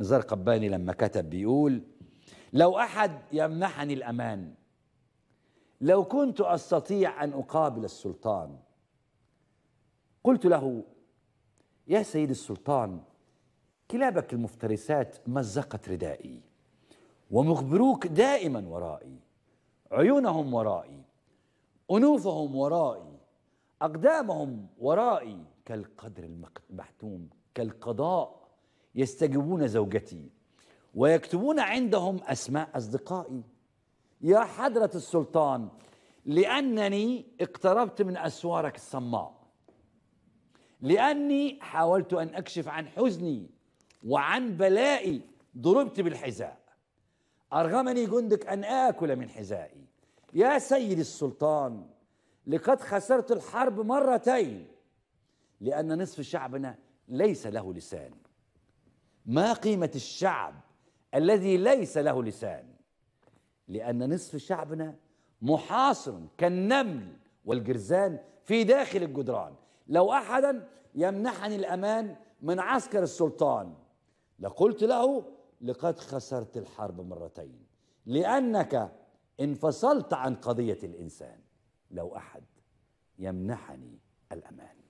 نزار قباني لما كتب بيقول لو احد يمنحني الامان لو كنت استطيع ان اقابل السلطان قلت له يا سيد السلطان كلابك المفترسات مزقت ردائي ومخبروك دائما ورائي عيونهم ورائي انوفهم ورائي اقدامهم ورائي كالقدر المحتوم كالقضاء يستجيبون زوجتي ويكتبون عندهم أسماء أصدقائي يا حضرة السلطان لأنني اقتربت من أسوارك الصماء لأني حاولت أن أكشف عن حزني وعن بلائي ضربت بالحذاء أرغمني جندك أن آكل من حذائي يا سيد السلطان لقد خسرت الحرب مرتين لأن نصف شعبنا ليس له لسان ما قيمة الشعب الذي ليس له لسان لأن نصف شعبنا محاصر كالنمل والجرزان في داخل الجدران لو أحدا يمنحني الأمان من عسكر السلطان لقلت له لقد خسرت الحرب مرتين لأنك انفصلت عن قضية الإنسان لو أحد يمنحني الأمان